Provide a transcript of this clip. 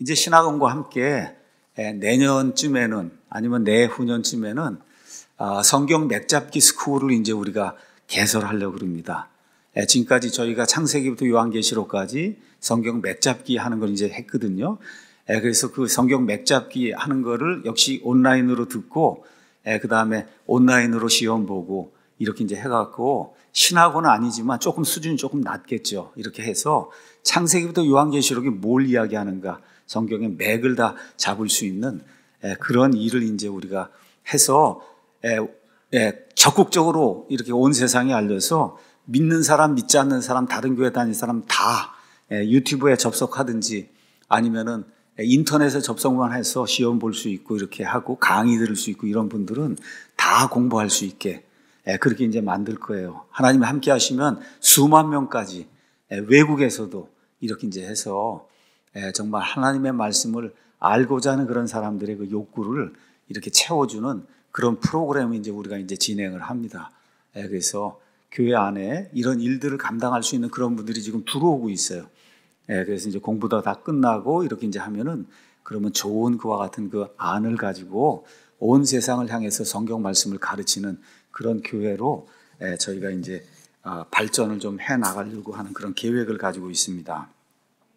이제 신학원과 함께 내년쯤에는 아니면 내후년쯤에는 아, 성경 맥잡기 스쿨을 이제 우리가 개설하려고 합니다. 지금까지 저희가 창세기부터 요한계시록까지 성경 맥잡기 하는 걸 이제 했거든요. 그래서 그 성경 맥잡기 하는 거를 역시 온라인으로 듣고 그 다음에 온라인으로 시험 보고 이렇게 이제 해갖고 신학은 원 아니지만 조금 수준이 조금 낮겠죠. 이렇게 해서 창세기부터 요한계시록이 뭘 이야기하는가 성경의 맥을 다 잡을 수 있는 예, 그런 일을 이제 우리가 해서 예, 예, 적극적으로 이렇게 온 세상에 알려서 믿는 사람, 믿지 않는 사람, 다른 교회 다니는 사람 다 유튜브에 접속하든지 아니면은 인터넷에 접속만 해서 시험 볼 수 있고 이렇게 하고 강의 들을 수 있고 이런 분들은 다 공부할 수 있게 예, 그렇게 이제 만들 거예요. 하나님 함께 하시면 수만 명까지 예, 외국에서도 이렇게 이제 해서 예, 정말 하나님의 말씀을 알고자 하는 그런 사람들의 그 욕구를 이렇게 채워주는 그런 프로그램을 이제 우리가 이제 진행을 합니다. 그래서 교회 안에 이런 일들을 감당할 수 있는 그런 분들이 지금 들어오고 있어요. 그래서 이제 공부도 다 끝나고 이렇게 이제 하면은 그러면 좋은 그와 같은 그 안을 가지고 온 세상을 향해서 성경 말씀을 가르치는 그런 교회로 예, 저희가 이제 아, 발전을 좀 해 나가려고 하는 그런 계획을 가지고 있습니다.